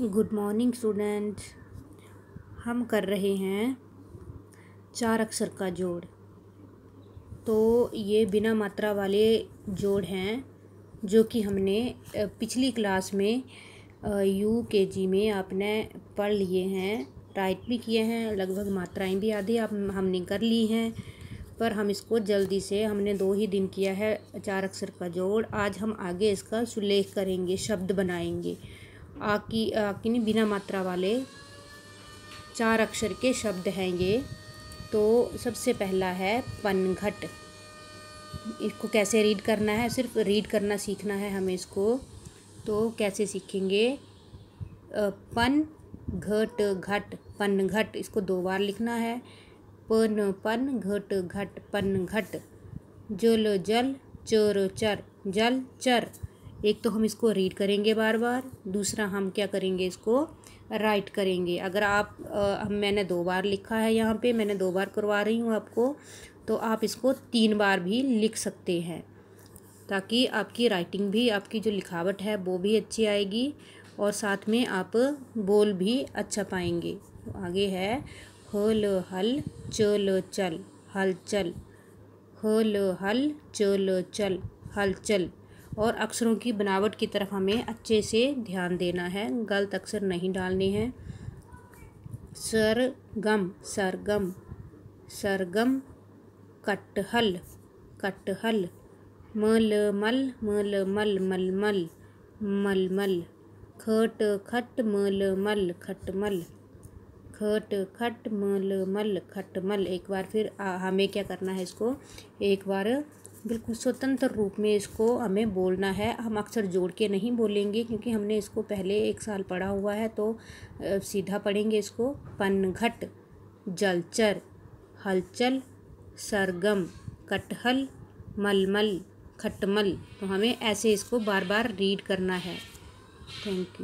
good morning student हम कर रहे हैं चार अक्षर का जोड़ तो ये बिना मात्रा वाले जोड़ हैं जो कि हमने पिछली क्लास में यू के जी में आपने पढ़ लिए हैं राइट भी किए हैं लगभग मात्राएं भी आधी आप हमने कर ली हैं पर हम इसको जल्दी से हमने दो ही दिन किया है चार अक्षर का जोड़ आज हम आगे इसका सुलेख करेंगे शब्द बनाएंगे आ की आ की बिना मात्रा वाले चार अक्षर के शब्द हैं ये तो सबसे पहला है पनघट इसको कैसे रीड करना है सिर्फ रीड करना सीखना है हमें इसको तो कैसे सीखेंगे पन घट घट पन घट इसको दो बार लिखना है पन पन घट घट पन घट जल जल चोर चर जल चर एक तो हम इसको रीड करेंगे बार बार दूसरा हम क्या करेंगे इसको राइट करेंगे अगर आप आ, मैंने दो बार लिखा है यहाँ पे मैंने दो बार करवा रही हूँ आपको तो आप इसको तीन बार भी लिख सकते हैं ताकि आपकी राइटिंग भी आपकी जो लिखावट है वो भी अच्छी आएगी और साथ में आप बोल भी अच्छा पाएंगे आगे है हल हल चल चल लो हल हल चल चल और अक्षरों की बनावट की तरफ हमें अच्छे से ध्यान देना है गलत अक्षर नहीं डालने हैं सरगम सरगम सरगम कटहल कटहल मल मल मल मलमल खट खट मल मल खट मल खट खट मल मल खट मल एक बार फिर आ, हमें क्या करना है इसको एक बार बिल्कुल स्वतंत्र रूप में इसको हमें बोलना है हम अक्सर जोड़ के नहीं बोलेंगे क्योंकि हमने इसको पहले एक साल पढ़ा हुआ है तो सीधा पढ़ेंगे इसको पनघट जलचर हलचल सरगम कटहल मलमल खटमल तो हमें ऐसे इसको बार बार रीड करना है थैंक यू